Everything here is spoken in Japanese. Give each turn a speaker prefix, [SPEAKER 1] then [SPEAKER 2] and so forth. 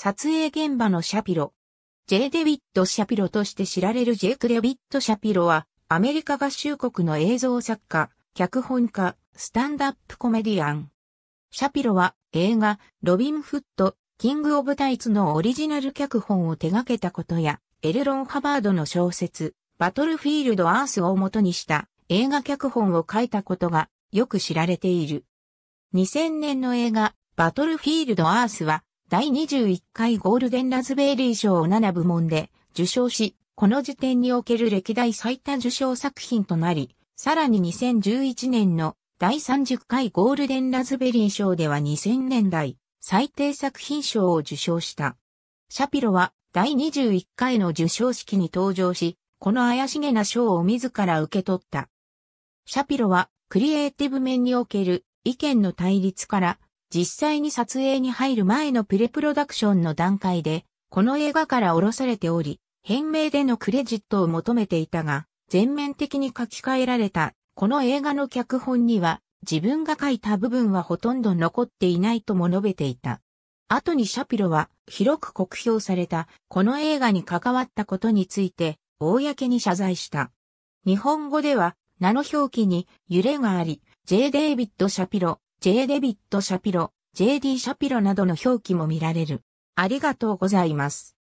[SPEAKER 1] 撮
[SPEAKER 2] 影現場のシャピロ。J. デビッド・シャピロとして知られるジェイク・デビッド・シャピロは、アメリカ合衆国の映像作家、脚本家、スタンダップコメディアン。シャピロは映画、ロビン・フット、キング・オブ・タイツのオリジナル脚本を手掛けたことや、エルロン・ハバードの小説、バトルフィールド・アースを元にした映画脚本を書いたことがよく知られている。2000年の映画、バトルフィールド・アースは、第21回ゴールデンラズベリー賞を7部門で受賞し、この時点における歴代最多受賞作品となり、さらに2011年の第30回ゴールデンラズベリー賞では2000年代最低作品賞を受賞した。シャピロは第21回の受賞式に登場し、この怪しげな賞を自ら受け取った。シャピロはクリエイティブ面における意見の対立から実際に撮影に入る前のプレプロダクションの段階で、この映画から降ろされており、変名でのクレジットを求めていたが、全面的に書き換えられた、この映画の脚本には、自分が書いた部分はほとんど残っていないとも述べていた。後にシャピロは広く酷評されたこの映画に関わったことについて公に謝罪した。日本語では名の表記に揺れがあり、J. デイビッド・シャピロ J. デビッド・シャピロ、JD シャピロなどの表記も見られる。ありが
[SPEAKER 1] とうございます。